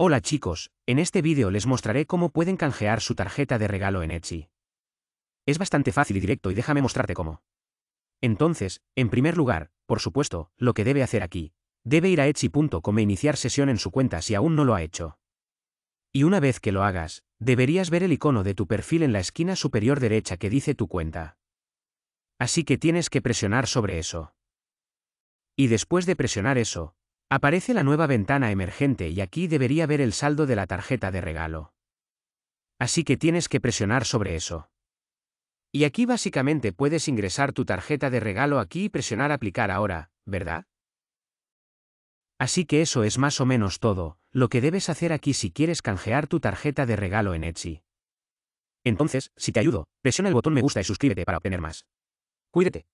Hola chicos, en este vídeo les mostraré cómo pueden canjear su tarjeta de regalo en Etsy. Es bastante fácil y directo y déjame mostrarte cómo. Entonces, en primer lugar, por supuesto, lo que debe hacer aquí, debe ir a Etsy.com e iniciar sesión en su cuenta si aún no lo ha hecho. Y una vez que lo hagas, deberías ver el icono de tu perfil en la esquina superior derecha que dice tu cuenta. Así que tienes que presionar sobre eso. Y después de presionar eso, Aparece la nueva ventana emergente y aquí debería ver el saldo de la tarjeta de regalo. Así que tienes que presionar sobre eso. Y aquí básicamente puedes ingresar tu tarjeta de regalo aquí y presionar aplicar ahora, ¿verdad? Así que eso es más o menos todo, lo que debes hacer aquí si quieres canjear tu tarjeta de regalo en Etsy. Entonces, si te ayudo, presiona el botón me gusta y suscríbete para obtener más. Cuídate.